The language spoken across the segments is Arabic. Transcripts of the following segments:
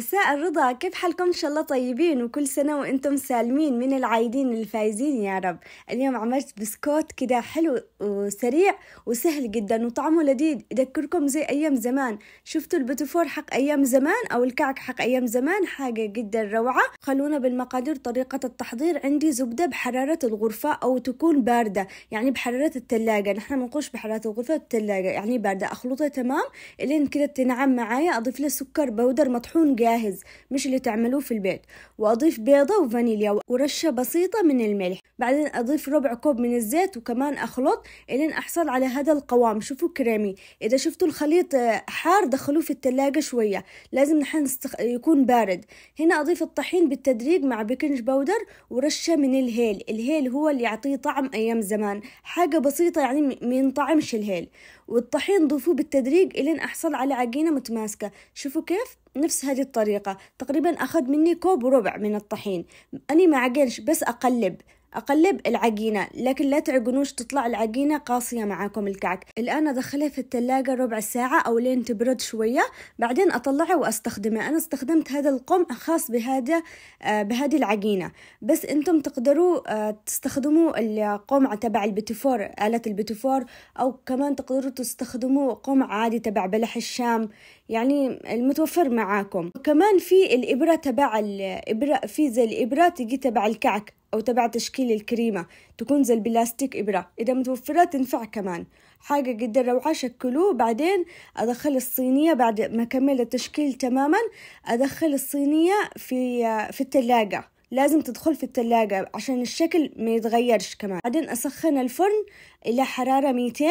مساء الرضا كيف حالكم ان شاء الله طيبين وكل سنه وانتم سالمين من العايدين الفايزين يا رب اليوم عملت بسكوت كده حلو وسريع وسهل جدا وطعمه لذيذ يذكركم زي ايام زمان شفتوا البتفور حق ايام زمان او الكعك حق ايام زمان حاجه جدا روعه خلونا بالمقادير طريقه التحضير عندي زبده بحراره الغرفه او تكون بارده يعني بحراره الثلاجه نحن نقولش بحراره الغرفه الثلاجه يعني بارده اخلطها تمام الين كده تنعم معايا اضيف له سكر بودر مطحون جاي جاهز مش اللي تعملوه في البيت وأضيف بيضة وفانيليا ورشة بسيطة من الملح بعدين أضيف ربع كوب من الزيت وكمان أخلط إلين أحصل على هذا القوام شوفوا كريمي إذا شفتوا الخليط آه، حار دخلوه في التلاجة شوية لازم نحن استخ... يكون بارد هنا أضيف الطحين بالتدريج مع بيكنج باودر ورشة من الهيل الهيل هو اللي يعطيه طعم أيام زمان حاجة بسيطة يعني من طعمش الهيل والطحين ضيفوه بالتدريج إلين أحصل على عجينة متماسكة شوفوا كيف نفس هذه الطريقة تقريبا أخذ مني كوب وربع من الطحين أني ما عقلش بس أقلب أقلب العجينة لكن لا تعجنوش تطلع العجينة قاسية معاكم الكعك الآن أدخلها في التلاجة ربع ساعة أو لين تبرد شوية بعدين أطلعه وأستخدمه أنا استخدمت هذا القمع خاص بهذا آه، بهذه العجينة بس أنتم تقدروا آه، تستخدموا القمع تبع البتفور آلة البتفور أو كمان تقدروا تستخدموا قمع عادي تبع بلح الشام يعني المتوفر معاكم كمان في الإبرة تبع الإبرة في زي الإبرة تجي تبع الكعك أو تبع تشكيل الكريمة تكون زي البلاستيك إبرة إذا متوفرة تنفع كمان حاجة جدا روعة شكلوه بعدين أدخل الصينية بعد ما كمل التشكيل تماما أدخل الصينية في في التلاجة لازم تدخل في التلاجة عشان الشكل ما يتغيرش كمان بعدين أسخن الفرن إلى حرارة 200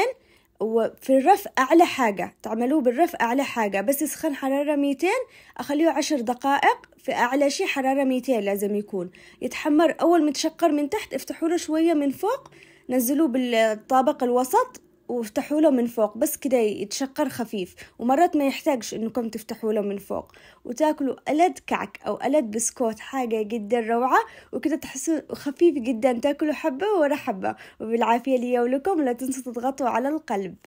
وفي الرف أعلى حاجة تعملوه بالرف أعلى حاجة بس يسخن حرارة 200 أخليه عشر دقائق في أعلى شي حرارة 200 لازم يكون يتحمر أول متشقر من تحت افتحوله شوية من فوق نزلوه بالطابق الوسط وافتحوا له من فوق بس كده يتشقر خفيف ومرات ما يحتاجش انكم تفتحوا له من فوق وتاكلوا ألد كعك او ألد بسكوت حاجة جدا روعة وكده تحسوا خفيف جدا تاكلوا حبة ورا حبة وبالعافية لي ولكم لا تنسوا تضغطوا على القلب